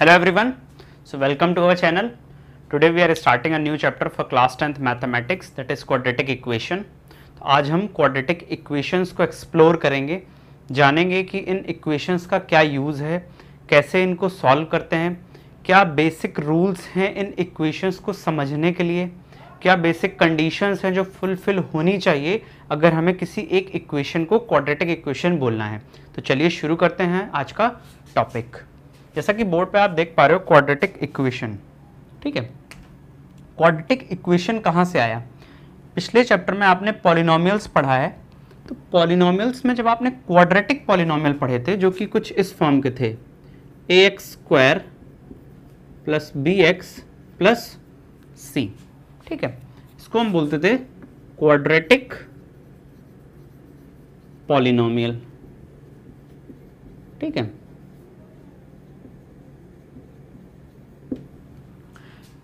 hello everyone so welcome to our channel today we are starting a new chapter for class 10th mathematics that is quadratic equation तो आज हम quadratic equations को explore करेंगे जानेंगे कि इन equations का क्या use है कैसे इनको solve करते हैं क्या basic rules हैं इन equations को समझने के लिए क्या बेसिक कंडीशंस हैं जो फुलफिल होनी चाहिए अगर हमें किसी एक इक्वेशन को क्वाड्रेटिक इक्वेशन बोलना है तो चलिए शुरू करते हैं आज का टॉपिक जैसा कि बोर्ड पे आप देख पा रहे हो क्वाड्रेटिक इक्वेशन ठीक है क्वाड्रेटिक इक्वेशन कहाँ से आया पिछले चैप्टर में आपने पॉलिनोमियल्स पढ़ा है तो पॉलिनोमियल्स में जब आपने क्वाड्रेटिक पॉलिनोमियल पढ़े थे जो कि कुछ इस फॉर्म के थे a x square plus b x plus c ठीक है इसको हम बोलते थे क्वाड्रेटिक पॉलिनोमियल ठीक है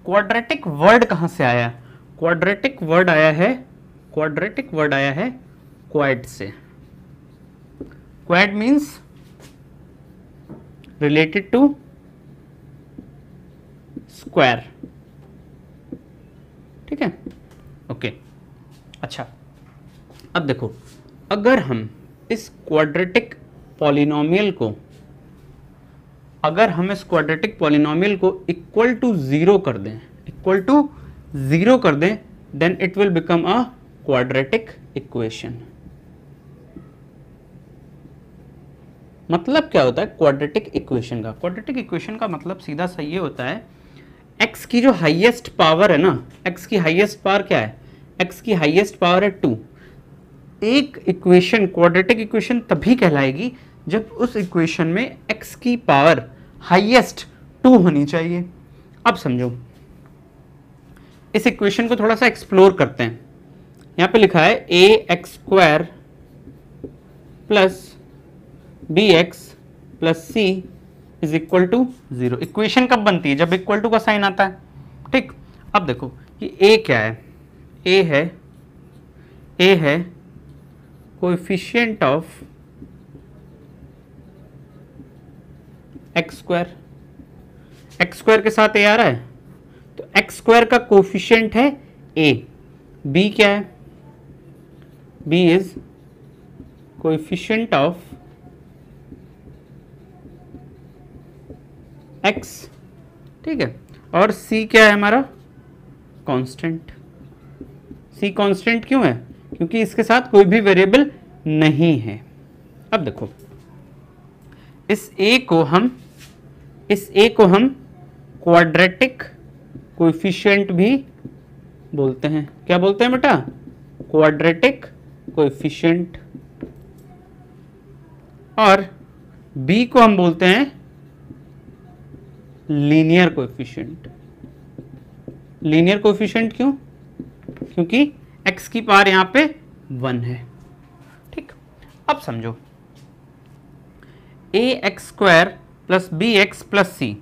क्वाड्रेटिक वर्ड कहां से आया क्वाड्रेटिक वर्ड आया है क्वाड्रेटिक वर्ड आया है क्वाइट से quite means related to square ठीक है ओके अच्छा अब देखो अगर हम इस क्वाड्रेटिक पॉलिनोमियल को अगर हम इस क्वाड्रेटिक पॉलिनोमियल को इक्वल टू ज़ीरो कर दें इक्वल टू ज़ीरो कर दें then it will become a quadratic equation मतलब क्या होता है क्वाड्रेटिक इक्वेशन का क्वाड्रेटिक इक्वेशन का मतलब सीधा सा ये होता है एक्स की जो हाईएस्ट पावर है ना एक्स की हाईएस्ट पावर क्या है एक्स की हाईएस्ट पावर है टू एक इक्वेशन क्वाड्रेटिक इक्वेशन तभी कहलाएगी जब उस इक्वेशन में एक्स की पावर हाईएस्ट टू होनी चाहिए अब समझो इस इक्वेशन को थोड़ा सा एक्सप्लोर करते हैं यहां पे लिखा है a x square plus b x plus c is equal to zero equation कब बनती है जब इक्वल टू का साइन आता है ठीक अब देखो कि ए क्या है ए है ए है coefficient of x square x square के साथ ए आ रहा है तो एक्स स्क्वायर का कोफिशियंट है ए बी क्या है b is coefficient of x ठीक है और सी क्या है हमारा कांस्टेंट सी कांस्टेंट क्यों है क्योंकि इसके साथ कोई भी वेरिएबल नहीं है अब देखो इस ए को हम इस ए को हम क्वाड्रेटिक कोफिशियंट भी बोलते हैं क्या बोलते हैं बेटा क्वाड्रेटिक कोफिशियंट और बी को हम बोलते हैं लीनियर कोफिशियंट लीनियर कोफिशियंट क्यों क्योंकि एक्स की पार यहां पे वन है ठीक अब समझो a x square plus b x plus c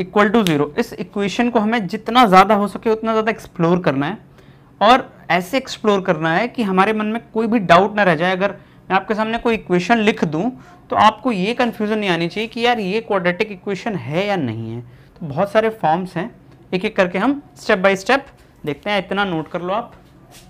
equal to zero इस इक्वेशन को हमें जितना ज़्यादा हो सके उतना ज़्यादा एक्सप्लोर करना है और ऐसे एक्सप्लोर करना है कि हमारे मन में कोई भी डाउट ना रह जाए अगर मैं आपके सामने कोई इक्वेशन लिख दूँ तो आपको ये कन्फ्यूज़न नहीं आनी चाहिए कि यार ये क्वाड्रेटिक इक्वेशन है या नहीं है तो बहुत सारे फॉर्म्स हैं एक एक करके हम स्टेप बाय स्टेप देखते हैं इतना नोट कर लो आप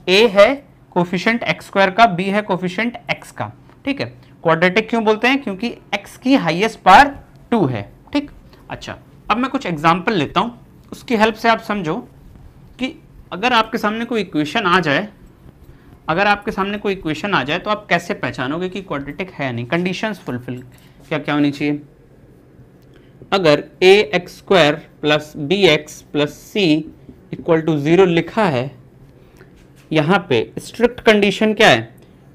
ए है कोफिशेंट एक्स स्क्वायर का बी है कोफिशेंट एक्स का ठीक है क्वाड्रेटिक क्यों बोलते हैं क्योंकि एक्स की हाइएस्ट पार टू है ठीक अच्छा अब मैं कुछ एग्जाम्पल लेता हूँ उसकी हेल्प से आप समझो कि अगर आपके सामने कोई इक्वेशन आ जाए अगर आपके सामने कोई इक्वेशन आ जाए तो आप कैसे पहचानोगे कि क्वाड्रेटिक है नहीं कंडीशंस फुलफिल क्या क्या होनी चाहिए अगर a x square plus b x plus c equal to zero लिखा है यहाँ पे स्ट्रिक्ट कंडीशन क्या है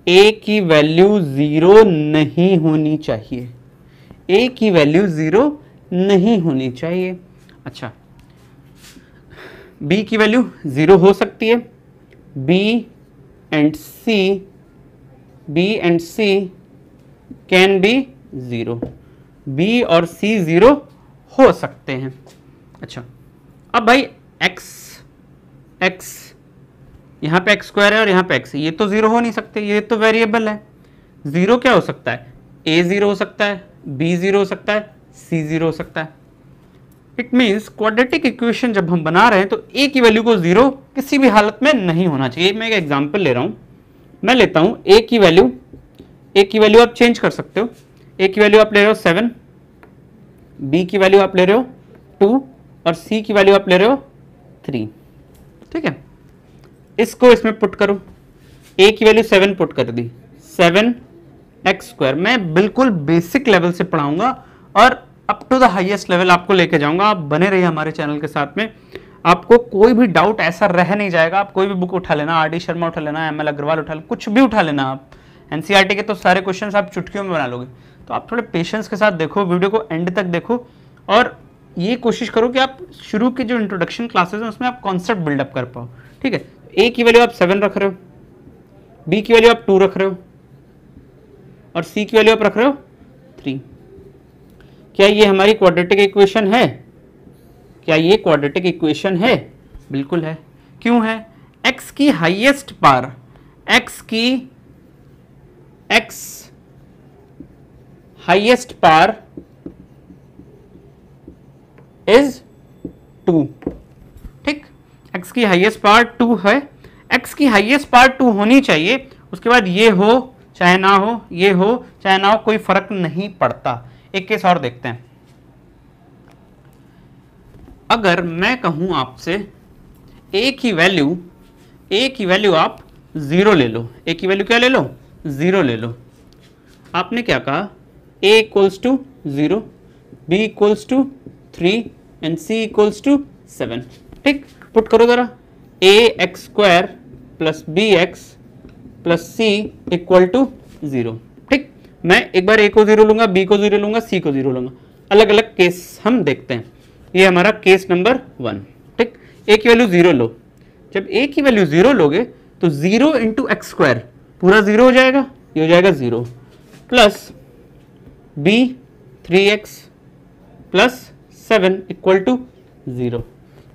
ए की वैल्यू ज़ीरो नहीं होनी चाहिए ए की वैल्यू ज़ीरो नहीं होनी चाहिए अच्छा बी की वैल्यू ज़ीरो हो सकती है b and c b and c can be zero b और सी ज़ीरो हो सकते हैं अच्छा अब भाई एक्स एक्स यहाँ पे एक्स स्क्वायर है और यहाँ पे एक्स ये तो ज़ीरो हो नहीं सकते ये तो वेरिएबल है ज़ीरो क्या हो सकता है ए ज़ीरो हो सकता है बी ज़ीरो हो सकता है सी ज़ीरो हो सकता है इट मीन्स क्वाड्रेटिक इक्वेशन जब हम बना रहे हैं तो ए की वैल्यू को ज़ीरो किसी भी हालत में नहीं होना चाहिए मैं एक एग्जाम्पल ले रहा हूं मैं लेता हूं ए की वैल्यू ए की वैल्यू आप चेंज कर सकते हो ए की वैल्यू आप ले रहे हो सेवन बी की वैल्यू आप ले रहे हो टू और सी की वैल्यू आप ले रहे हो थ्री ठीक है इसको इसमें पुट करो ए की वैल्यू सेवन पुट कर दी सेवन एक्स स्क्वायर मैं बिल्कुल बेसिक लेवल से पढ़ाऊंगा और up to the highest level आपको लेके जाऊंगा आप बने रहिए हमारे चैनल के साथ में आपको कोई भी डाउट ऐसा रह नहीं जाएगा आप कोई भी बुक उठा लेना आर डी शर्मा उठा लेना एम एल अग्रवाल उठा लेना कुछ भी उठा लेना आप एनसीईआरटी e के तो सारे क्वेश्चन आप चुटकियों में बना लोगे तो आप थोड़े पेशेंस के साथ देखो वीडियो को एंड तक देखो और ये कोशिश करो कि आप शुरू की जो इंट्रोडक्शन क्लासेस हैं उसमें आप कॉन्सेप्ट बिल्डअप कर पाओ ठीक है ए की वैल्यू आप सेवन रख रहे हो बी की वैल्यू आप टू रख रहे हो और सी की वैल्यू आप रख रहे हो थ्री क्या ये हमारी क्वाड्रेटिक इक्वेशन है क्या ये क्वाड्रेटिक इक्वेशन है बिल्कुल है क्यों है x की हाईएस्ट पार x की x highest power is two ठीक x की हाईएस्ट पार टू है x की हाईएस्ट पार टू होनी चाहिए उसके बाद ये हो चाहे ना हो ये हो चाहे ना हो कोई फर्क नहीं पड़ता एक केस और देखते हैं अगर मैं कहूं आपसे ए की वैल्यू ए की वैल्यू आप ज़ीरो ले लो ए की वैल्यू क्या ले लो ज़ीरो ले लो आपने क्या कहा a equals to zero b equals to three and c equals to seven ठीक पुट करो ज़रा a x square plus b x plus c equal to zero ठीक मैं एक बार ए को जीरो लूंगा बी को जीरो लूंगा सी को जीरो लूंगा अलग अलग केस हम देखते हैं ये हमारा केस नंबर वन ठीक ए की वैल्यू जीरो लो जब ए की वैल्यू जीरो लोगे तो जीरो इंटू एक्स स्क्वायर पूरा जीरो हो जाएगा ये हो जाएगा zero plus b three x plus seven equal to zero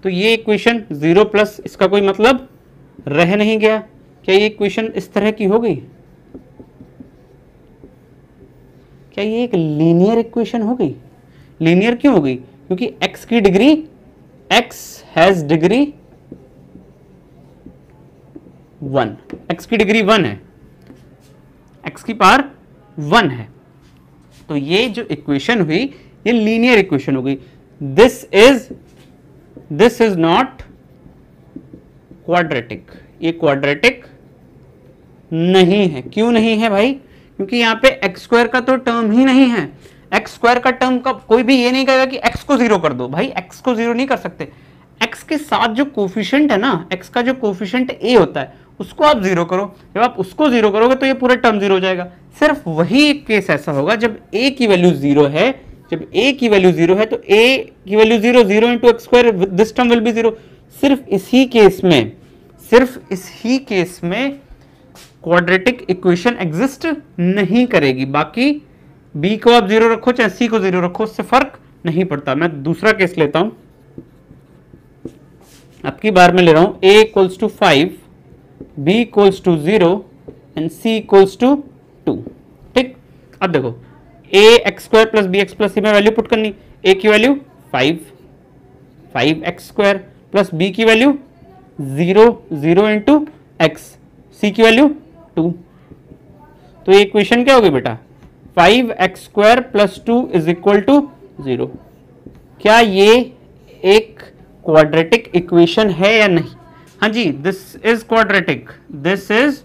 तो ये इक्वेशन जीरो प्लस इसका कोई मतलब रह नहीं गया क्या ये क्वेश्चन इस तरह की हो गई क्या ये एक लीनियर इक्वेशन हो गई लीनियर क्यों हो गई क्योंकि x की degree x has degree one x की डिग्री वन है x की पार वन है तो ये जो इक्वेशन हुई ये लीनियर इक्वेशन हो गई this is this is not quadratic ये क्वाड्रेटिक नहीं है क्यों नहीं है भाई क्योंकि यहाँ पे एक्स स्क्वायर का तो टर्म ही नहीं है एक्स स्क्वायर का टर्म का कोई भी ये नहीं कहेगा कि एक्स को जीरो कर दो भाई एक्स को जीरो नहीं कर सकते एक्स के साथ जो कोफिशेंट है ना एक्स का जो कोफिशेंट ए होता है उसको आप जीरो करो जब आप उसको जीरो करोगे तो ये पूरा टर्म जीरो हो जाएगा सिर्फ वही एक केस ऐसा होगा जब ए की वैल्यू जीरो है जब ए की वैल्यू जीरो है तो ए की value zero zero into x square this term will be zero सिर्फ इसी केस में सिर्फ इसी केस में क्वाड्रेटिक इक्वेशन एग्जिस्ट नहीं करेगी बाकी बी को आप जीरो रखो चाहे सी को जीरो रखो उससे फर्क नहीं पड़ता मैं दूसरा केस लेता हूं अब बार में ले रहा हूं a equals to five b equals to zero and c equals to two ठीक अब देखो a x square plus b x plus c में वैल्यू पुट करनी ए की value five five x square plus b की value zero zero into x c की value two तो ये इक्वेशन क्या होगी बेटा five x square plus two is equal to zero क्या ये एक क्वाड्रेटिक इक्वेशन है या नहीं हाँ जी this is quadratic this is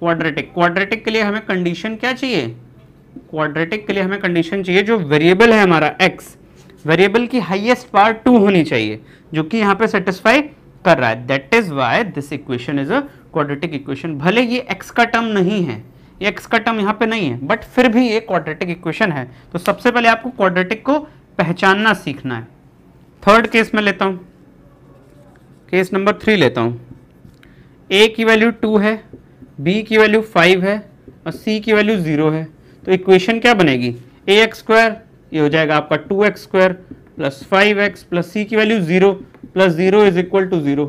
quadratic quadratic के लिए हमें कंडीशन क्या चाहिए क्वाड्रेटिक के लिए हमें कंडीशन चाहिए जो वेरिएबल है हमारा एक्स वेरिएबल की हाइएस्ट पार्ट टू होनी चाहिए जो कि यहाँ पे सेटिस्फाई कर रहा है that is why this equation is a quadratic equation भले ये एक्स का टर्म नहीं है एक्स का टर्म यहाँ पे नहीं है बट फिर भी ये क्वाड्रेटिक इक्वेशन है तो सबसे पहले आपको क्वाड्रेटिक को पहचानना सीखना है थर्ड केस में लेता हूँ केस नंबर थ्री लेता हूँ ए की वैल्यू टू है बी की वैल्यू फाइव है और सी की वैल्यू ज़ीरो है तो इक्वेशन क्या बनेगी ए एक्स स्क्वायर ये हो जाएगा आपका two x square plus five x plus c की value zero plus zero is equal to zero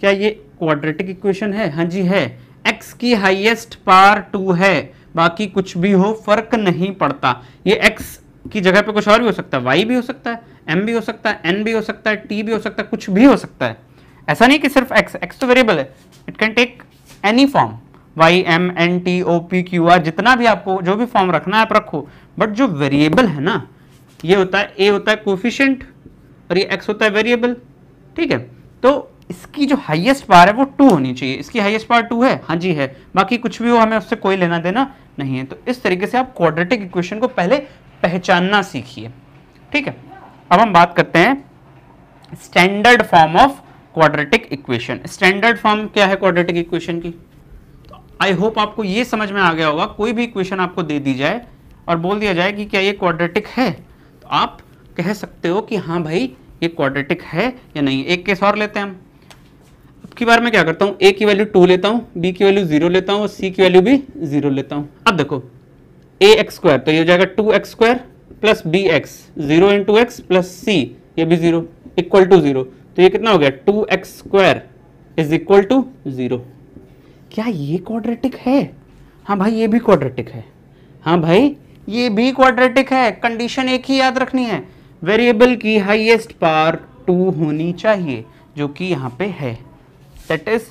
क्या ये क्वाड्रेटिक इक्वेशन है हाँ जी है एक्स की हाईएस्ट पार टू है बाकी कुछ भी हो फर्क नहीं पड़ता ये एक्स की जगह पे कुछ और भी हो सकता है वाई भी हो सकता है एम भी हो सकता है एन भी हो सकता है टी भी हो सकता है कुछ भी हो सकता है ऐसा नहीं कि सिर्फ एक्स एक्स तो वेरिएबल है it can take any form y m n t o p q r जितना भी आपको जो भी फॉर्म रखना है आप रखो बट जो वेरिएबल है ना ये होता है ए होता है कोफिशेंट और ये एक्स होता है वेरिएबल ठीक है तो इसकी जो हाईएस्ट पावर है वो टू होनी चाहिए इसकी हाईएस्ट पावर टू है हाँ जी है बाकी कुछ भी हो हमें उससे कोई लेना देना नहीं है तो इस तरीके से आप क्वाड्रेटिक इक्वेशन को पहले पहचानना सीखिए ठीक है अब हम बात करते हैं standard form of quadratic equation standard form क्या है क्वाड्रेटिक इक्वेशन की आई तो होप आपको ये समझ में आ गया होगा कोई भी इक्वेशन आपको दे दी जाए और बोल दिया जाए कि क्या ये क्वाड्रेटिक है तो आप कह सकते हो कि हाँ भाई ये क्वाड्रेटिक है या नहीं एक केस और लेते हैं हम की बार मैं क्या करता हूँ ए की वैल्यू टू लेता हूँ बी की वैल्यू जीरो लेता हूँ और सी की वैल्यू भी जीरो लेता हूँ अब देखो ए एक्स स्क्वायर तो ये हो जाएगा two x square plus b x zero into x plus c ये भी जीरो इक्वल टू जीरो तो ये कितना हो गया two x square is equal to zero क्या ये क्वाड्रेटिक है हाँ भाई ये भी क्वाड्रेटिक है हाँ भाई ये भी क्वाड्रेटिक है कंडीशन एक ही याद रखनी है वेरिएबल की हाइएस्ट पावर टू होनी चाहिए जो कि यहाँ पे है that is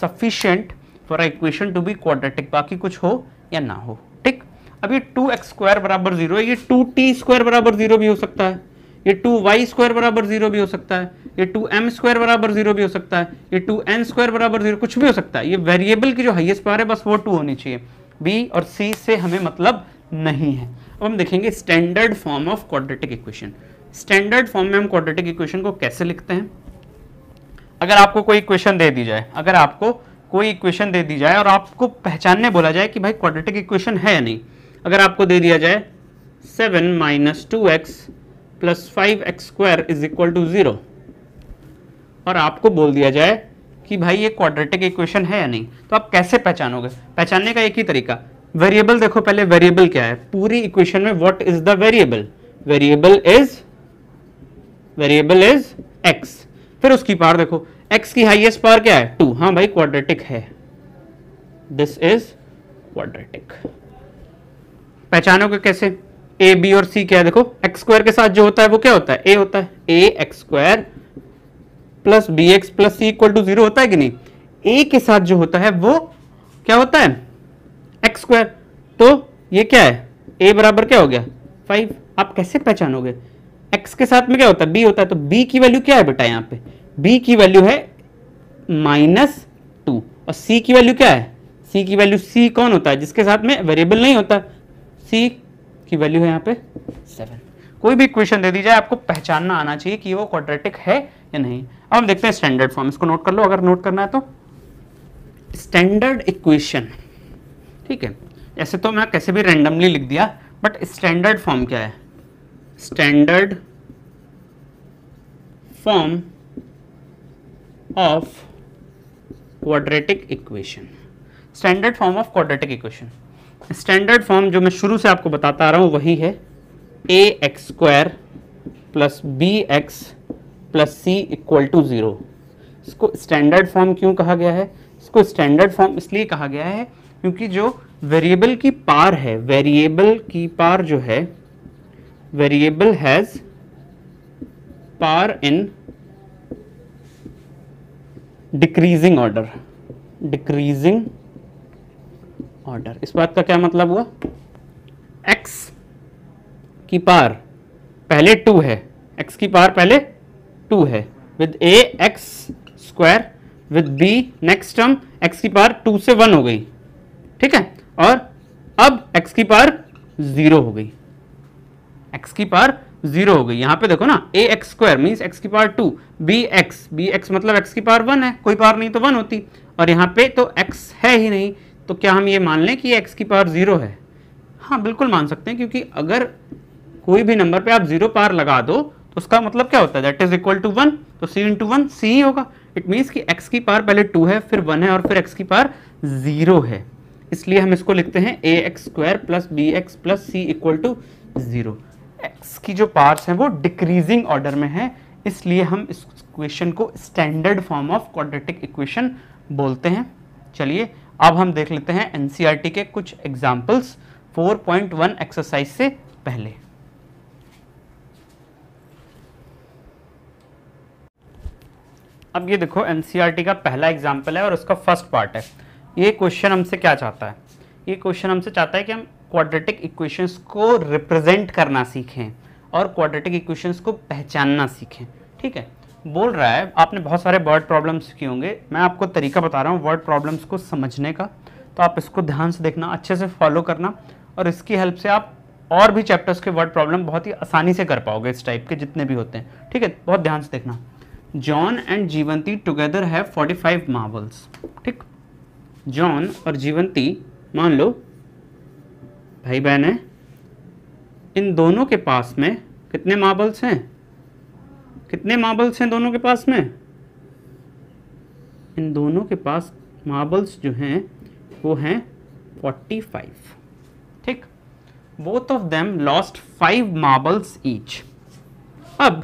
sufficient for equation to be quadratic बाकी कुछ हो या ना हो ठीक अब ये टू एक्स स्क्वायर बराबर जीरो है ये टू टी स्क्वायर बराबर जीरो भी हो सकता है ये टू वाई स्क्वायर बराबर जीरो भी हो सकता है ये टू एम स्क्वायर बराबर जीरो भी हो सकता है ये टू एन स्क्वायर बराबर जीरो कुछ भी हो सकता है ये वेरिएबल की जो हाइएस्ट पावर है बस वो टू होनी चाहिए बी और सी से हमें मतलब नहीं है अब हम देखेंगे standard form of quadratic equation standard form में हम क्वाड्रेटिक इक्वेशन को कैसे लिखते हैं अगर आपको कोई इक्वेशन दे दी जाए अगर आपको कोई इक्वेशन दे दी जाए और आपको पहचानने बोला जाए कि भाई क्वाड्रेटिक इक्वेशन है या नहीं अगर आपको दे दिया जाए seven minus two x plus five x square is equal to zero और आपको बोल दिया जाए कि भाई ये क्वाड्रेटिक इक्वेशन है या नहीं तो आप कैसे पहचानोगे पहचानने का एक ही तरीका वेरिएबल देखो पहले वेरिएबल क्या है पूरी इक्वेशन में what is the variable variable is variable is x फिर उसकी पार देखो एक्स की हाइएस्ट पार क्या है टू हाँ भाई क्वाड्रेटिक है दिस इज क्वाड्रेटिक पहचानोगे कैसे ए बी और सी क्या है देखो एक्स स्क्वायर के साथ जो होता है वो क्या होता है ए होता है a x square plus b x plus c equal to zero होता है कि नहीं ए के साथ जो होता है वो क्या होता है एक्स स्क्वायर तो ये क्या है ए बराबर क्या हो गया फाइव आप कैसे पहचानोगे एक्स के साथ में क्या होता है बी होता है तो बी की वैल्यू क्या है बेटा यहाँ पे बी की वैल्यू है माइनस टू और सी की वैल्यू क्या है सी की वैल्यू सी कौन होता है जिसके साथ में वेरिएबल नहीं होता सी की वैल्यू है यहाँ पे सेवन कोई भी इक्वेशन दे दीजिए आपको पहचानना आना चाहिए कि वो क्वाड्रेटिक है या नहीं अब हम देखते हैं स्टैंडर्ड फॉर्म इसको नोट कर लो अगर नोट करना है तो स्टैंडर्ड इक्वेशन ठीक है ऐसे तो मैं कैसे भी रैंडमली लिख दिया बट स्टैंडर्ड फॉर्म क्या है standard form of quadratic equation standard form of quadratic equation standard form जो मैं शुरू से आपको बताता आ रहा हूँ वही है a x square plus b x plus c equal to zero इसको स्टैंडर्ड फॉर्म क्यों कहा गया है इसको स्टैंडर्ड फॉर्म इसलिए कहा गया है क्योंकि जो वेरिएबल की पार है वेरिएबल की पार जो है variable has power in decreasing order decreasing order इस बात का क्या मतलब हुआ x की पार पहले टू है x की पार पहले टू है with a x square with b next term x की पार टू से वन हो गई ठीक है और अब x की पार जीरो हो गई एक्स की पावर जीरो हो गई यहाँ पे देखो ना a x square means x की power two b x b x मतलब एक्स की पावर वन है कोई पावर नहीं तो वन होती और यहाँ पे तो एक्स है ही नहीं तो क्या हम ये मान लें कि एक्स की पावर जीरो है हाँ बिल्कुल मान सकते हैं क्योंकि अगर कोई भी नंबर पे आप जीरो पावर लगा दो तो उसका मतलब क्या होता है that is equal to one तो सी इंटू वन सी ही होगा इट मीन्स कि एक्स की पावर पहले टू है फिर वन है और फिर एक्स की पावर जीरो है इसलिए हम इसको लिखते हैं a x square plus b x plus c equal to zero x की जो पार्ट्स हैं वो डिक्रीजिंग ऑर्डर में हैं इसलिए हम इस इक्वेशन को standard form of quadratic equation बोलते हैं चलिए अब हम देख लेते हैं एनसीईआरटी e के कुछ एग्जांपल्स 4.1 एक्सरसाइज से पहले अब ये देखो एनसीईआरटी e का पहला एग्जांपल है और उसका फर्स्ट पार्ट है ये क्वेश्चन हमसे क्या चाहता है ये क्वेश्चन हमसे चाहता है कि हम क्वाड्रेटिक इक्वेशंस को रिप्रेजेंट करना सीखें और क्वाड्रेटिक इक्वेशंस को पहचानना सीखें ठीक है बोल रहा है आपने बहुत सारे वर्ड प्रॉब्लम्स किए होंगे मैं आपको तरीका बता रहा हूँ वर्ड प्रॉब्लम्स को समझने का तो आप इसको ध्यान से देखना अच्छे से फॉलो करना और इसकी हेल्प से आप और भी चैप्टर्स के वर्ड प्रॉब्लम बहुत ही आसानी से कर पाओगे इस टाइप के जितने भी होते हैं ठीक है बहुत ध्यान से देखना John and Jeevanti together have 45 marbles ठीक जॉन और जीवंती मान लो भाई बहन हैं इन दोनों के पास में कितने मार्बल्स हैं कितने मार्बल्स हैं दोनों के पास में इन दोनों के पास मार्बल्स जो हैं वो हैं फोर्टी फाइव ठीक both of them lost five marbles each अब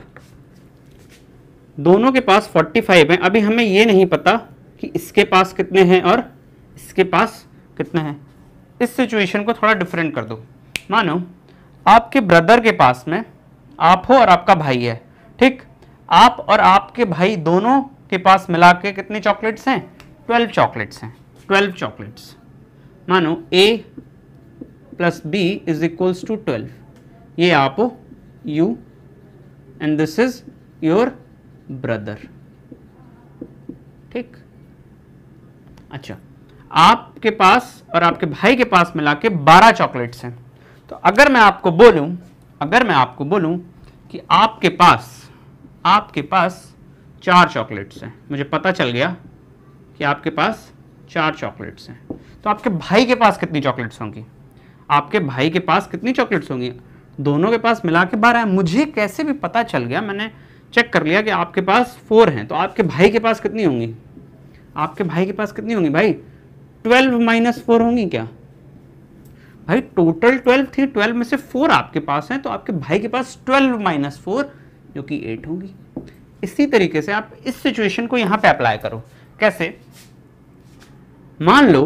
दोनों के पास 45 हैं अभी हमें ये नहीं पता कि इसके पास कितने हैं और इसके पास कितने हैं इस सिचुएशन को थोड़ा डिफरेंट कर दो मानो आपके ब्रदर के पास में आप हो और आपका भाई है ठीक आप और आपके भाई दोनों के पास मिला के कितने चॉकलेट्स हैं ट्वेल्व चॉकलेट्स हैं ट्वेल्व चॉकलेट्स मानो a plus b is equals to twelve ये आप हो you and this is your brother ठीक अच्छा आपके पास और आपके भाई के पास मिला के बारह चॉकलेट्स हैं तो अगर मैं आपको बोलूँ अगर मैं आपको बोलूँ कि आपके पास आपके पास चार चॉकलेट्स हैं मुझे पता चल गया कि आपके पास चार चॉकलेट्स हैं तो आपके भाई के पास कितनी चॉकलेट्स होंगी आपके भाई के पास कितनी चॉकलेट्स होंगी दोनों के पास मिला के बारह मुझे कैसे भी पता चल गया मैंने चेक कर लिया कि आपके पास फोर हैं तो आपके भाई के पास कितनी होंगी आपके भाई के पास कितनी होंगी भाई ट्वेल्व माइनस फोर होंगी क्या भाई टोटल ट्वेल्व थी ट्वेल्व में से फोर आपके पास हैं तो आपके भाई के पास ट्वेल्व माइनस फोर जो कि एट होगी इसी तरीके से आप इस सिचुएशन को यहां पे अप्लाई करो कैसे मान लो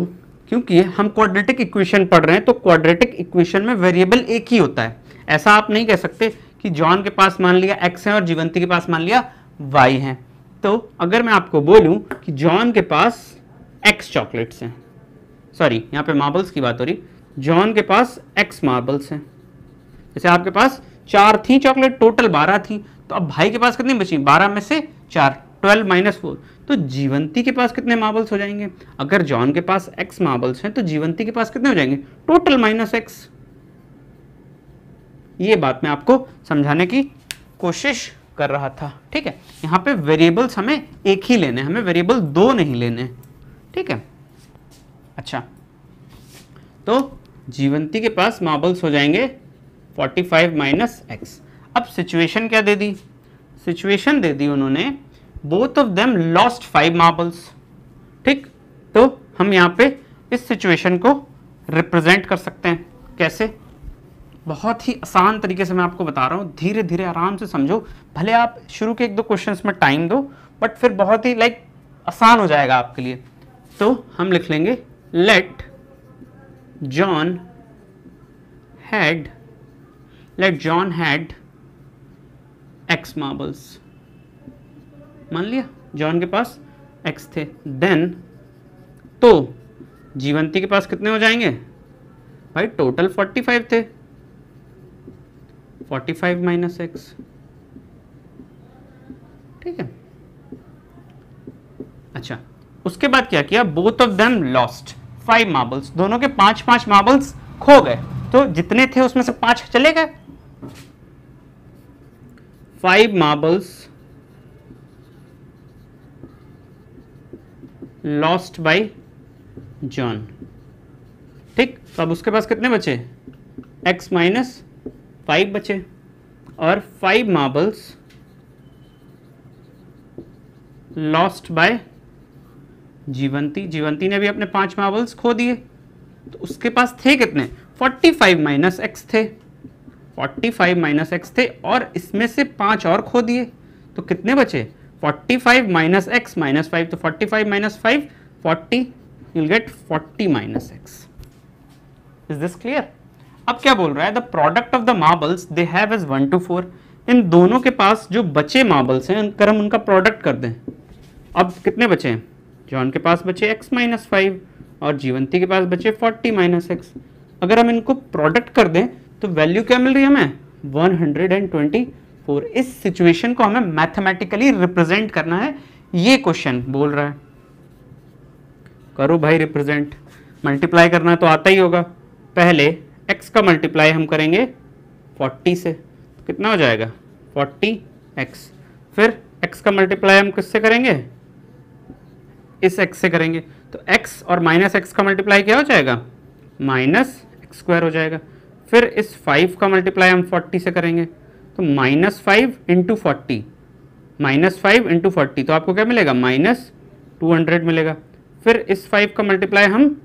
क्योंकि हम क्वाड्रेटिक इक्वेशन पढ़ रहे हैं तो क्वाड्रेटिक इक्वेशन में वेरिएबल एक ही होता है ऐसा आप नहीं कह सकते कि जॉन के पास मान लिया एक्स है और जीवंती के पास मान लिया वाई है तो अगर मैं आपको बोलूं कि जॉन के पास एक्स चॉकलेट्स हैं सॉरी यहाँ पे मार्बल्स की बात हो रही जॉन के पास एक्स मार्बल्स हैं जैसे आपके पास चार थी चॉकलेट टोटल बारह थी तो अब भाई के पास कितनी बची बारह में से चार ट्वेल्व माइनस फोर तो जीवंती के पास कितने मार्बल्स हो जाएंगे अगर जॉन के पास एक्स मार्बल्स हैं तो जीवंती के पास कितने हो जाएंगे टोटल माइनस एक्स ये बात मैं आपको समझाने की कोशिश कर रहा था ठीक है यहाँ पे वेरिएबल्स हमें एक ही लेने हमें वेरिएबल दो नहीं लेने ठीक है अच्छा तो जीवंती के पास मार्बल्स हो जाएंगे 45 फाइव माइनस एक्स अब सिचुएशन क्या दे दी सिचुएशन दे दी उन्होंने both of them lost five marbles ठीक तो हम यहाँ पे इस सिचुएशन को रिप्रेजेंट कर सकते हैं कैसे बहुत ही आसान तरीके से मैं आपको बता रहा हूँ धीरे धीरे आराम से समझो भले आप शुरू के एक दो क्वेश्चंस में टाइम दो बट फिर बहुत ही लाइक आसान हो जाएगा आपके लिए तो हम लिख लेंगे let john had let john had x marbles मान लिया जॉन के पास x थे देन तो जीवंती के पास कितने हो जाएंगे भाई टोटल 45 थे 45 फाइव माइनस एक्स ठीक है अच्छा उसके बाद क्या किया both of them lost five marbles दोनों के पांच पांच मार्बल्स खो गए तो जितने थे उसमें से पांच चले गए five marbles lost by John ठीक तो अब उसके पास कितने बचे एक्स माइनस फाइव बचे और five marbles lost by Jeevanti Jeevanti ने भी अपने पांच मार्बल्स खो दिए तो उसके पास थे कितने 45 माइनस एक्स थे 45 माइनस एक्स थे और इसमें से पांच और खो दिए तो कितने बचे 45 माइनस एक्स माइनस फाइव तो 45 minus five forty you'll get 40 minus x is this clear अब क्या बोल रहा है the product of the marbles they have is one two four इन दोनों के पास जो बचे मार्बल्स हैं अगर हम उनका प्रोडक्ट कर दें अब कितने बचे हैं जॉन के पास बचे एक्स माइनस फाइव और जीवंती के पास बचे फोर्टी माइनस एक्स अगर हम इनको प्रोडक्ट कर दें तो वैल्यू क्या मिल रही है हमें one hundred and twenty four इस सिचुएशन को हमें मैथमेटिकली रिप्रेजेंट करना है ये क्वेश्चन बोल रहा है करो भाई रिप्रेजेंट मल्टीप्लाई करना तो आता ही होगा पहले x का मल्टीप्लाई हम करेंगे 40 से तो कितना हो जाएगा 40x फिर x का मल्टीप्लाई हम किससे करेंगे इस एक्स से करेंगे तो एक्स और माइनस एक्स का मल्टीप्लाई क्या हो जाएगा माइनस एक्स स्क्वायर हो जाएगा फिर इस फाइव का मल्टीप्लाई हम फोर्टी से करेंगे तो minus five into forty minus five into forty तो आपको क्या मिलेगा माइनस टू हंड्रेड मिलेगा फिर इस फाइव का मल्टीप्लाई हम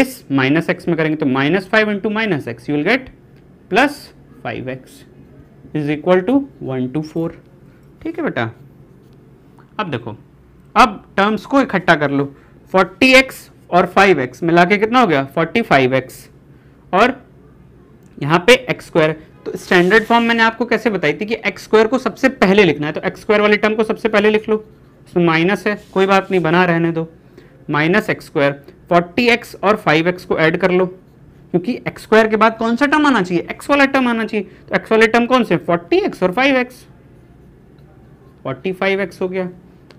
इस माइनस एक्स में करेंगे तो minus five into minus x you will get plus five x is equal to one two four ठीक है बेटा अब देखो अब टर्म्स को इकट्ठा कर लो 40x और 5x मिला के कितना हो गया 45x और यहाँ पे एक्स स्क्वायर तो स्टैंडर्ड फॉर्म मैंने आपको कैसे बताई थी कि एक्स स्क्वायर को सबसे पहले लिखना है तो एक्स स्क्वायर वाले टर्म को सबसे पहले लिख लो उसमें माइनस है कोई बात नहीं बना रहने दो minus x square forty x और फाइव एक्स को ऐड कर लो क्योंकि एक्स स्क्वायर के बाद कौन सा टर्म आना चाहिए एक्स वाला टर्म आना चाहिए तो एक्स वाले टर्म कौन से फोर्टी एक्स और five x forty five x हो गया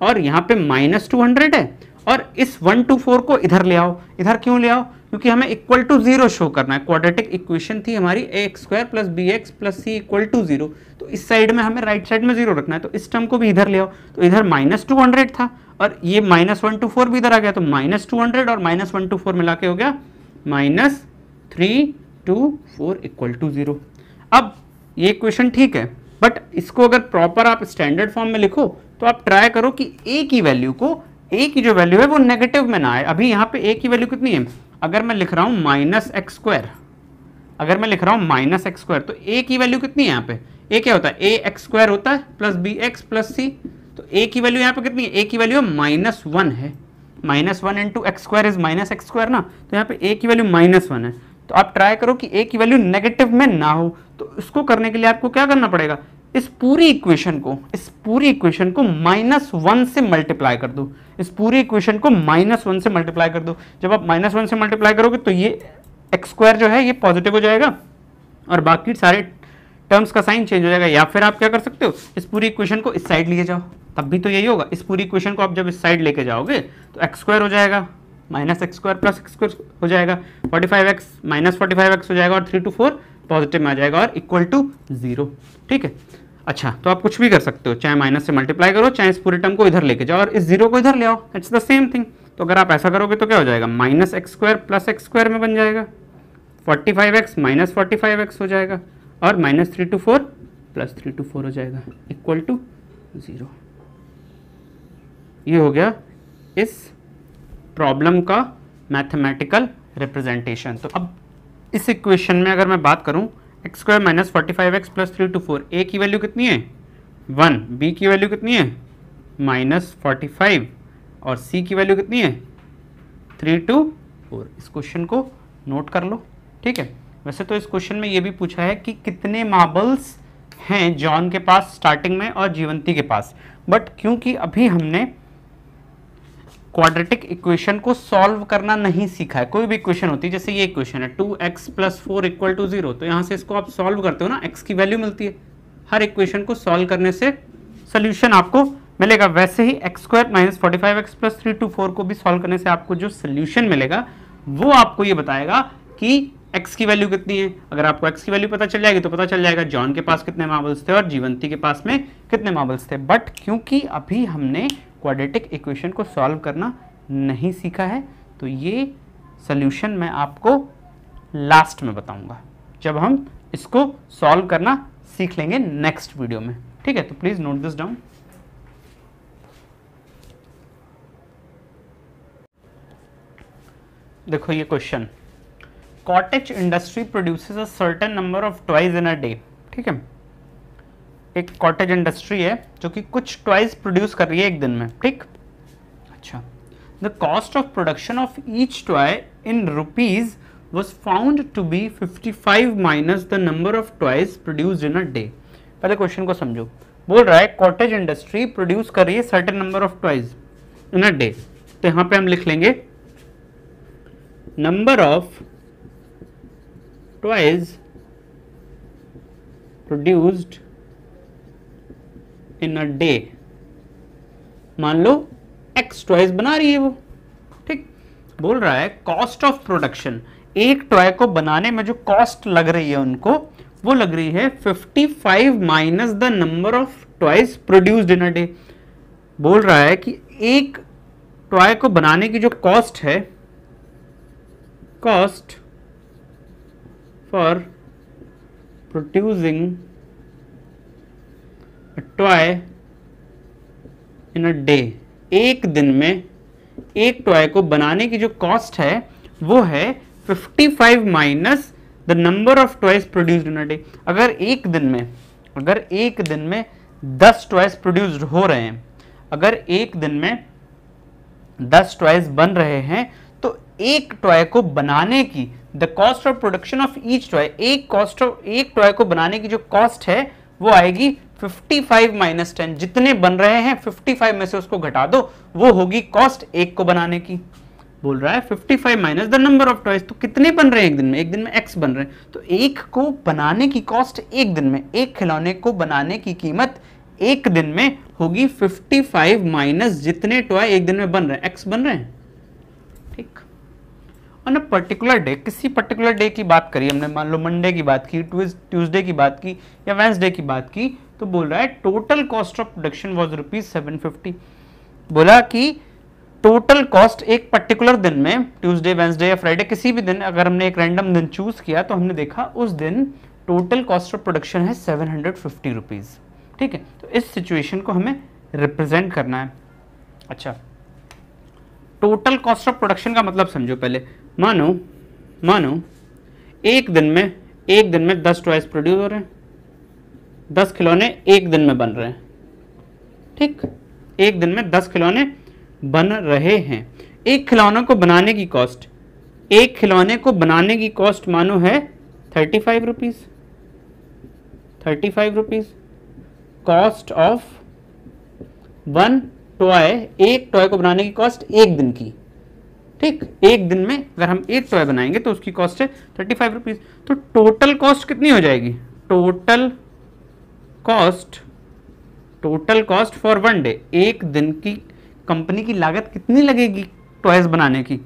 और यहाँ पे माइनस टू हंड्रेड है और इस वन टू फोर को इधर ले आओ इधर क्यों ले आओ क्योंकि हमें इक्वल टू जीरो शो करना है क्वाड्रेटिक इक्वेशन थी हमारी a x square plus b x plus c equal to zero तो इस साइड में हमें राइट साइड में जीरो रखना है तो इस टर्म को भी इधर ले आओ तो इधर माइनस टू हंड्रेड था और ये माइनस वन टू फोर भी इधर आ गया तो माइनस टू हंड्रेड और माइनस वन टू फोर मिला के हो गया minus three two four equal to zero अब ये इक्वेशन ठीक है बट इसको अगर प्रॉपर आप स्टैंडर्ड फॉर्म में लिखो तो आप ट्राई करो कि ए की वैल्यू को ए की जो वैल्यू है वो नेगेटिव में ना आए अभी यहाँ पे ए की वैल्यू कितनी है अगर मैं लिख रहा हूँ माइनस एक्स स्क्वायर अगर मैं लिख रहा हूँ माइनस एक्स स्क्वायर तो ए की वैल्यू कितनी है यहाँ पे ए क्या होता है ए एक्स स्क्वायर होता है plus b x plus c तो ए की वैल्यू यहाँ पे कितनी है ए की वैल्यू माइनस वन है minus one into x square is minus x square ना तो यहाँ पे ए की वैल्यू माइनस वन है तो आप ट्राई करो कि ए की वैल्यू नेगेटिव में ना हो तो उसको करने के लिए आपको क्या करना पड़ेगा इस पूरी इक्वेशन को इस पूरी इक्वेशन को माइनस वन से मल्टीप्लाई कर दो इस पूरी इक्वेशन को माइनस वन से मल्टीप्लाई कर दो जब आप माइनस वन से मल्टीप्लाई करोगे तो ये एक्स स्क्वायर जो है ये पॉजिटिव हो जाएगा और बाकी सारे टर्म्स का साइन चेंज हो जाएगा या फिर आप क्या कर सकते हो इस पूरी इक्वेशन को इस साइड लिए जाओ तब भी तो यही होगा इस पूरी इक्वेशन को आप जब इस साइड लेके जाओगे तो एक्स स्क्वायर हो जाएगा minus x square plus x square हो जाएगा forty five x minus forty five x हो जाएगा और थ्री टू फोर पॉजिटिव में आ जाएगा और इक्वल टू जीरो ठीक है अच्छा तो आप कुछ भी कर सकते हो चाहे माइनस से मल्टीप्लाई करो चाहे इस पूरे टर्म को इधर लेके जाओ और इस जीरो को इधर ले आओ इट्स द सेम थिंग तो अगर आप ऐसा करोगे तो क्या हो जाएगा minus x square plus x square में बन जाएगा forty five x minus forty five x हो जाएगा और minus three two four plus three two four हो जाएगा इक्वल टू ज़ीरो ये हो गया इस प्रॉब्लम का मैथमेटिकल रिप्रेजेंटेशन तो अब इस इक्वेशन में अगर मैं बात करूं x square minus forty five x plus three two four a की वैल्यू कितनी है वन बी की वैल्यू कितनी है माइनस फोर्टी फाइव और सी की वैल्यू कितनी है थ्री टू फोर इस क्वेश्चन को नोट कर लो ठीक है वैसे तो इस क्वेश्चन में ये भी पूछा है कि कितने मार्बल्स हैं जॉन के पास स्टार्टिंग में और जीवंती के पास बट क्योंकि अभी हमने क्वाड्रेटिक इक्वेशन को सॉल्व करना नहीं सीखा है कोई भी इक्वेशन होती है जैसे ये इक्वेशन है two x plus four equal to zero तो यहाँ से इसको आप सॉल्व करते हो ना एक्स की वैल्यू मिलती है हर इक्वेशन को सॉल्व करने से सोल्यूशन आपको मिलेगा वैसे ही x square minus forty five x plus three two four को भी सॉल्व करने से आपको जो सोल्यूशन मिलेगा वो आपको ये बताएगा कि एक्स की वैल्यू कितनी है अगर आपको एक्स की वैल्यू पता चल जाएगी तो पता चल जाएगा जॉन के पास कितने मार्बल्स थे और जीवंती के पास में कितने मार्बल्स थे बट क्योंकि अभी हमने क्वाड्रेटिक इक्वेशन को सॉल्व करना नहीं सीखा है तो ये सोल्यूशन मैं आपको लास्ट में बताऊंगा जब हम इसको सॉल्व करना सीख लेंगे नेक्स्ट वीडियो में ठीक है तो प्लीज़ नोट दिस डाउन देखो ये question cottage industry produces a certain number of toys in a day ठीक है एक कॉटेज इंडस्ट्री है जो कि कुछ टॉयज प्रोड्यूस कर रही है एक दिन में ठीक अच्छा the cost of production of each toy in rupees was found to be 55 minus the number of toys produce in a day पहले क्वेश्चन को समझो बोल रहा है कॉटेज इंडस्ट्री प्रोड्यूस कर रही है certain number of toys in a day तो यहां पे हम लिख लेंगे number of toys produced in a day मान लो एक्स टॉयज बना रही है वो ठीक बोल रहा है कॉस्ट ऑफ प्रोडक्शन एक टॉय को बनाने में जो कॉस्ट लग रही है उनको वो लग रही है 55 minus the number of toys produced in a day बोल रहा है कि एक टॉय को बनाने की जो कॉस्ट है cost for producing toy in a day एक दिन में एक टॉय को बनाने की जो कॉस्ट है वो है 55 minus the number of toys produced in a day अगर एक दिन में अगर एक दिन में 10 टॉयस प्रोड्यूस्ड हो रहे हैं अगर एक दिन में 10 टॉयस बन रहे हैं तो एक टॉय को बनाने की the cost of production of each toy एक कॉस्ट ऑफ एक टॉय को बनाने की जो कॉस्ट है वो आएगी 55 माइनस टेन जितने बन रहे हैं 55 में से उसको घटा दो वो होगी कॉस्ट एक को बनाने की बोल रहा है 55 five minus the number of toys तो कितने बन रहे हैं एक दिन में एक दिन में एक्स बन रहे हैं तो एक को बनाने की कॉस्ट एक दिन में एक खिलौने को बनाने की कीमत एक दिन में होगी 55 फाइव माइनस जितने टॉय एक दिन में बन रहे हैं x बन रहे हैं ठीक और ना पर्टिकुलर डे किसी पर्टिकुलर डे की बात करी हमने मान लो मंडे की बात की ट्यूजडे की बात की या वेंसडे की बात की तो बोल रहा है total cost of production was rupees seven fifty बोला कि टोटल कॉस्ट एक पर्टिकुलर दिन में ट्यूसडे वेंसडे या फ्राइडे किसी भी दिन अगर हमने एक रैंडम दिन चूज किया तो हमने देखा उस दिन टोटल कॉस्ट ऑफ प्रोडक्शन है सेवन हंड्रेड फिफ्टी रुपीज़ ठीक है तो इस सिचुएशन को हमें रिप्रेजेंट करना है अच्छा टोटल कॉस्ट ऑफ प्रोडक्शन का मतलब समझो पहले मानो मानो एक दिन में एक दिन में दस टॉयज प्रोड्यूस हो रहे हैं दस खिलौने एक दिन में बन रहे हैं ठीक एक दिन में दस खिलौने बन रहे हैं एक खिलौने को बनाने की कॉस्ट एक खिलौने को बनाने की कॉस्ट मानो है thirty five rupees thirty five rupees cost of one toy एक टॉय को बनाने की कॉस्ट एक दिन की ठीक एक दिन में अगर हम एक टॉय बनाएंगे तो उसकी कॉस्ट है थर्टी फाइव रुपीज़ तो टोटल कॉस्ट कितनी हो जाएगी total cost total cost for one day एक दिन की कंपनी की लागत कितनी लगेगी टॉयज बनाने की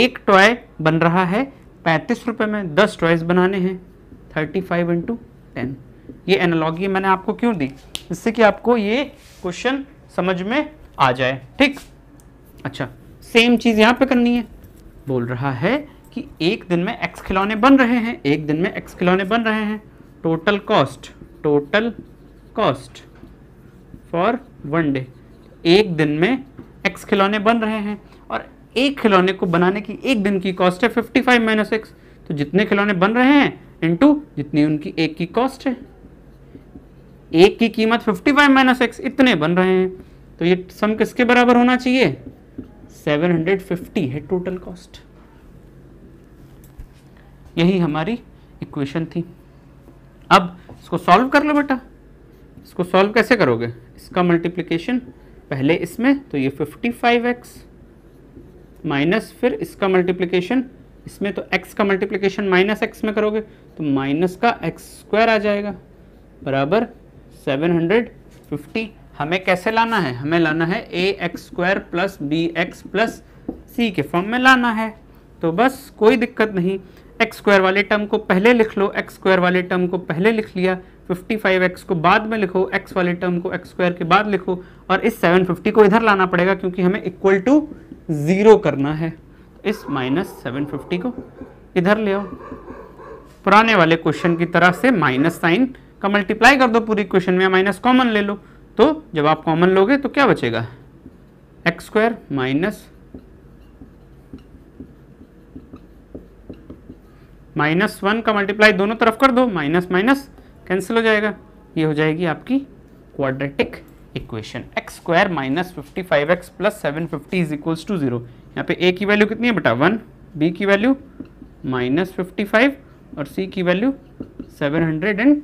एक टॉय बन रहा है पैंतीस रुपये में दस टॉयज बनाने हैं थर्टी फाइव इंटू टेन ये एनालॉगी मैंने आपको क्यों दी इससे कि आपको ये क्वेश्चन समझ में आ जाए ठीक अच्छा सेम चीज़ यहाँ पे करनी है बोल रहा है कि एक दिन में एक्स खिलौने बन रहे हैं एक दिन में एक्स खिलौने बन रहे हैं total cost total cost for one day एक दिन में एक्स खिलौने बन रहे हैं और एक खिलौने को बनाने की एक दिन की कॉस्ट है फिफ्टी फाइव माइनस एक्स तो जितने खिलौने बन रहे हैं इनटू जितनी उनकी एक की कॉस्ट है एक की कीमत फिफ्टी फाइव माइनस एक्स इतने बन रहे हैं तो ये सम किसके बराबर होना चाहिए सेवन हंड्रेड फिफ्टी है टोटल कॉस्ट यही हमारी इक्वेशन थी अब इसको सॉल्व कर लो बेटा इसको सॉल्व कैसे करोगे इसका मल्टीप्लीकेशन पहले इसमें तो ये 55x माइनस फिर इसका मल्टीप्लीकेशन इसमें तो x का मल्टीप्लिकेशन माइनस एक्स में करोगे तो माइनस का एक्स स्क्वायर आ जाएगा बराबर 750 हमें कैसे लाना है हमें लाना है a x square plus b x plus c के फॉर्म में लाना है तो बस कोई दिक्कत नहीं एक्स स्क्वायर वाले टर्म को पहले लिख लो एक्स स्क्वायर वाले टर्म को पहले लिख लिया 55x को बाद में लिखो x वाले टर्म को एक्स स्क्वायर के बाद लिखो और इस 750 को इधर लाना पड़ेगा क्योंकि हमें इक्वल टू ज़ीरो करना है तो इस माइनस सेवन को इधर ले आओ पुराने वाले क्वेश्चन की तरह से माइनस साइन का मल्टीप्लाई कर दो पूरी क्वेश्चन में माइनस कॉमन ले लो तो जब आप कॉमन लोगे तो क्या बचेगा x square minus minus one का मल्टीप्लाई दोनों तरफ कर दो माइनस माइनस कैंसिल हो जाएगा ये हो जाएगी आपकी quadratic equation X square minus fifty five x plus seven fifty is equals to zero यहाँ पे ए की वैल्यू कितनी है बेटा वन बी की वैल्यू माइनस फिफ्टी फाइव और सी की value seven hundred and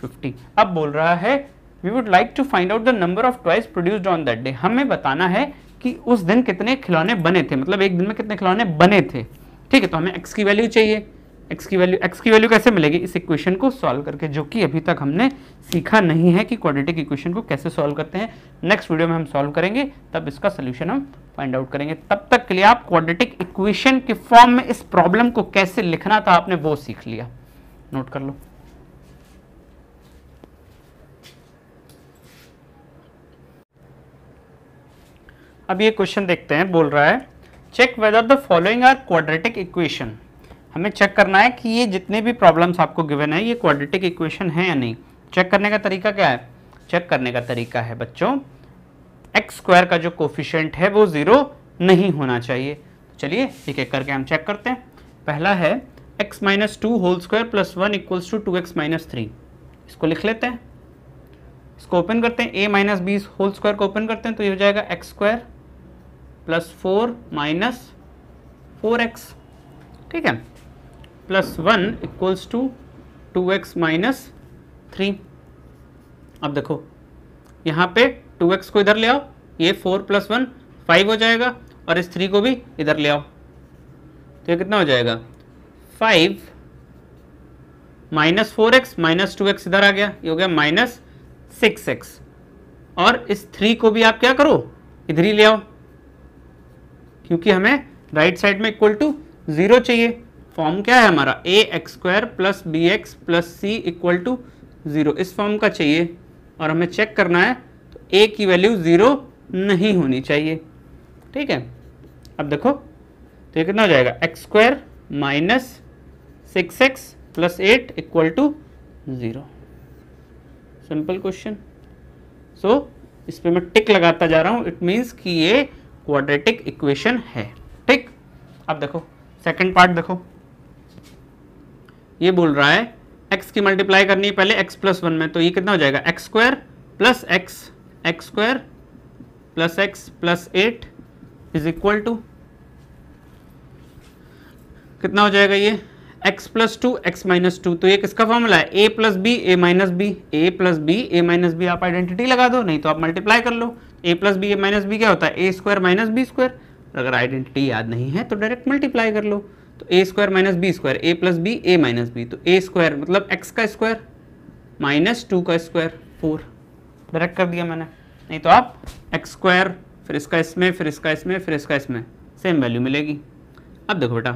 fifty अब बोल रहा है we would like to find out the number of toys produced on that day हमें बताना है कि उस दिन कितने खिलौने बने थे मतलब एक दिन में कितने खिलौने बने थे ठीक है तो हमें एक्स की वैल्यू चाहिए एक्स की वैल्यू एक्स की वैल्यू कैसे मिलेगी इस इक्वेशन को सॉल्व करके जो कि अभी तक हमने सीखा नहीं है कि क्वाड्रेटिक इक्वेशन को कैसे सॉल्व करते हैं नेक्स्ट वीडियो में हम सॉल्व करेंगे तब इसका सोल्यूशन हम फाइंड आउट करेंगे तब तक के लिए आप क्वाड्रेटिक इक्वेशन के फॉर्म में इस प्रॉब्लम को कैसे लिखना था आपने वो सीख लिया नोट कर लो अब ये क्वेश्चन देखते हैं बोल रहा है check whether the following are quadratic equation हमें चेक करना है कि ये जितने भी प्रॉब्लम्स आपको गिवन है ये क्वाड्रेटिक इक्वेशन है या नहीं चेक करने का तरीका क्या है चेक करने का तरीका है बच्चों एक्स स्क्वायर का जो कोफिशेंट है वो ज़ीरो नहीं होना चाहिए तो चलिए एक एक करके हम चेक करते हैं पहला है x minus two whole square plus one equals to two x minus three इसको लिख लेते हैं इसको ओपन करते हैं a minus b's whole square को ओपन करते हैं तो ये हो जाएगा x square plus four minus four x ठीक है plus one equals to two x minus three अब देखो यहाँ पे टू एक्स को इधर ले आओ ये फोर प्लस वन फाइव हो जाएगा और इस थ्री को भी इधर ले आओ तो ये कितना हो जाएगा five minus four x minus two x इधर आ गया ये हो गया माइनस सिक्स एक्स और इस थ्री को भी आप क्या करो इधर ही ले आओ क्योंकि हमें राइट साइड में इक्वल टू ज़ीरो चाहिए फॉर्म क्या है हमारा a x square plus b x plus c equal to zero इस फॉर्म का चाहिए और हमें चेक करना है तो ए की वैल्यू ज़ीरो नहीं होनी चाहिए ठीक है अब देखो तो ये कितना हो जाएगा x square minus six x plus eight equal to zero simple question so इस पर मैं टिक लगाता जा रहा हूँ इट मीन्स कि ये क्वाड्रेटिक इक्वेशन है ठीक अब देखो सेकेंड पार्ट देखो ये बोल रहा है एक्स की मल्टीप्लाई करनी है पहले एक्स प्लस वन में तो ये कितना हो जाएगा x square plus x x square plus x plus eight is equal to कितना हो जाएगा ये x plus two x minus two तो ये किसका फॉर्मूला है a plus b a minus b a plus b a minus b आप identity लगा दो नहीं तो आप मल्टीप्लाई कर लो a plus b a minus b क्या होता है a square minus b square अगर आइडेंटिटी याद नहीं है तो डायरेक्ट मल्टीप्लाई कर लो तो a square minus b square a plus b a minus b तो ए स्क्वायर मतलब एक्स का स्क्वायर माइनस टू का स्क्वायर फोर डायरेक्ट कर दिया मैंने नहीं तो आप एक्स स्क्वायर फिर इसका इसमें फिर इसका इसमें फिर इसका इसमें सेम वैल्यू मिलेगी अब देखो बेटा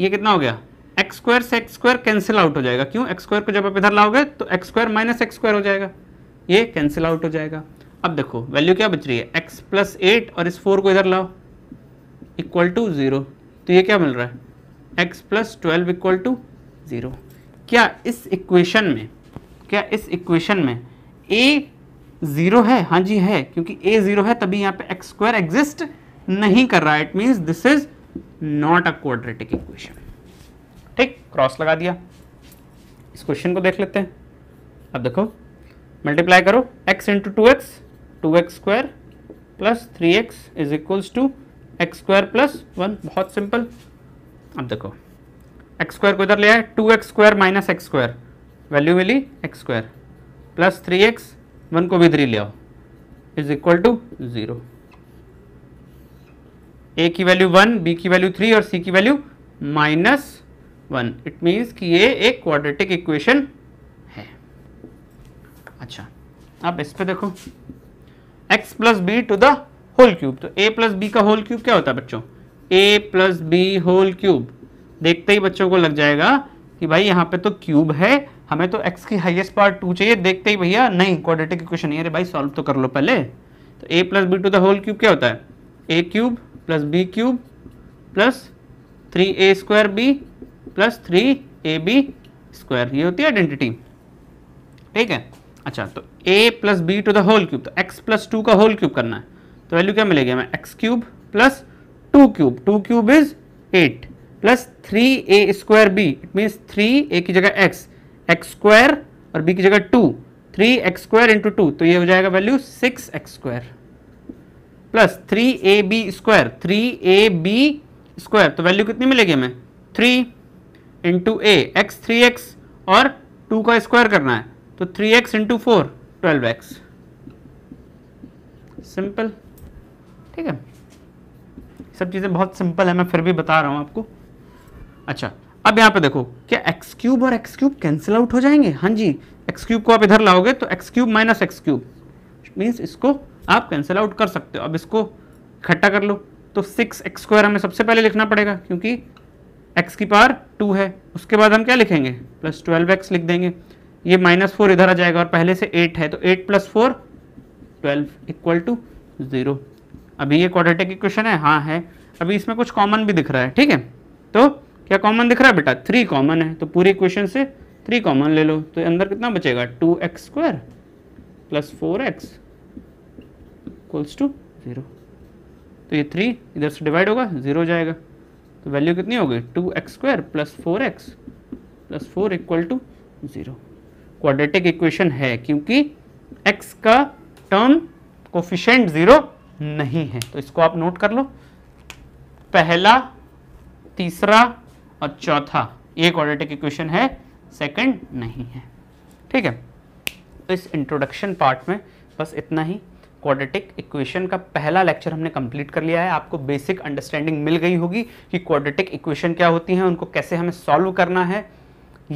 ये कितना हो गया एक्स स्क्वायर से एक्स स्क्वायर कैंसिल आउट हो जाएगा क्यों एक्स स्क्वायर को जब आप इधर लाओगे तो x square minus x square हो जाएगा ये कैंसिल आउट हो जाएगा अब देखो वैल्यू क्या बच रही है एक्स प्लस एट और इस फोर को इधर लाओ इक्वल टू ज़ीरो तो ये क्या मिल रहा है x plus twelve equal to zero क्या इस इक्वेशन में क्या इस इक्वेशन में a ज़ीरो है हाँ जी है क्योंकि a ज़ीरो है तभी यहाँ पे एक्स स्क्वायर एग्जिस्ट नहीं कर रहा है it means this is not a quadratic equation ठीक क्रॉस लगा दिया इस क्वेश्चन को देख लेते हैं अब देखो मल्टीप्लाई करो x into two X two x square plus three X is equals to x square plus one बहुत सिंपल अब देखो एक्स स्क्वायर को इधर ले आए two x square minus x square value मिली X square plus three X one को भी थ्री ले आओ is equal to zero A की वैल्यू वन बी की वैल्यू थ्री और सी की value minus one it means कि ये एक क्वाड्रेटिक इक्वेशन है अच्छा अब इस पे देखो x plus b to the whole cube तो ए प्लस बी का होल क्यूब क्या होता है बच्चों a plus b whole cube देखते ही बच्चों को लग जाएगा कि भाई यहाँ पे तो क्यूब है हमें तो एक्स की हाइएस्ट पार्ट टू चाहिए देखते ही भैया नहीं क्वाड्रेटिक इक्वेशन नहीं अरे भाई सॉल्व तो कर लो पहले तो a plus b to the whole cube क्या होता है a cube plus b cube plus three a square b plus three A B square ये होती है आइडेंटिटी ठीक है अच्छा तो a plus b to the whole cube तो एक्स प्लस टू का होल क्यूब करना है तो वैल्यू क्या मिलेगी हमें x cube plus two cube two cube is eight plus three a square B it means three A की जगह एक्स एक्स स्क्वायर और बी की जगह two three X square into two तो ये हो जाएगा value six X square plus three A B square three A B square तो वैल्यू कितनी मिलेगी हमें three into A X three X और टू का स्क्वायर करना है तो three X into four twelve X simple ठीक है सब चीज़ें बहुत सिंपल है मैं फिर भी बता रहा हूँ आपको अच्छा अब यहाँ पे देखो क्या एक्स क्यूब और एक्स क्यूब कैंसिल आउट हो जाएंगे हाँ जी एक्स क्यूब को आप इधर लाओगे तो X cube minus X cube means इसको आप कैंसिल आउट कर सकते हो अब इसको इकट्ठा कर लो तो सिक्स एक्स स्क्वायर हमें सबसे पहले लिखना पड़ेगा क्योंकि एक्स की पावर टू है उसके बाद हम क्या लिखेंगे प्लस ट्वेल्व एक्स लिख देंगे ये माइनस फोर इधर आ जाएगा और पहले से एट है तो eight plus four twelve equal to zero अभी ये क्वाड्रेटिक इक्वेशन है हाँ है अभी इसमें कुछ कॉमन भी दिख रहा है ठीक है तो क्या कॉमन दिख रहा है बेटा थ्री कॉमन है तो पूरी इक्वेशन से थ्री कॉमन ले लो तो अंदर कितना बचेगा two x square plus four X equals to zero तो ये थ्री इधर से डिवाइड होगा ज़ीरो जाएगा तो वैल्यू कितनी होगी two x square plus four X plus four equal to zero quadratic equation है क्योंकि एक्स का टर्म कोफिशेंट ज़ीरो नहीं है तो इसको आप नोट कर लो पहला तीसरा और चौथा ये क्वाड्रेटिक इक्वेशन है सेकंड नहीं है ठीक है तो इस इंट्रोडक्शन पार्ट में बस इतना ही क्वाड्रेटिक इक्वेशन का पहला लेक्चर हमने कंप्लीट कर लिया है आपको बेसिक अंडरस्टैंडिंग मिल गई होगी कि क्वाड्रेटिक इक्वेशन क्या होती हैं उनको कैसे हमें सॉल्व करना है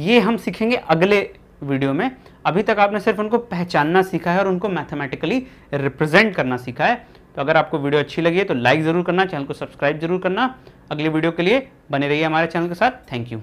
ये हम सीखेंगे अगले वीडियो में अभी तक आपने सिर्फ उनको पहचानना सीखा है और उनको मैथमेटिकली रिप्रेजेंट करना सीखा है तो अगर आपको वीडियो अच्छी लगी है तो लाइक ज़रूर करना चैनल को सब्सक्राइब जरूर करना अगले वीडियो के लिए बने रहिए हमारे चैनल के साथ थैंक यू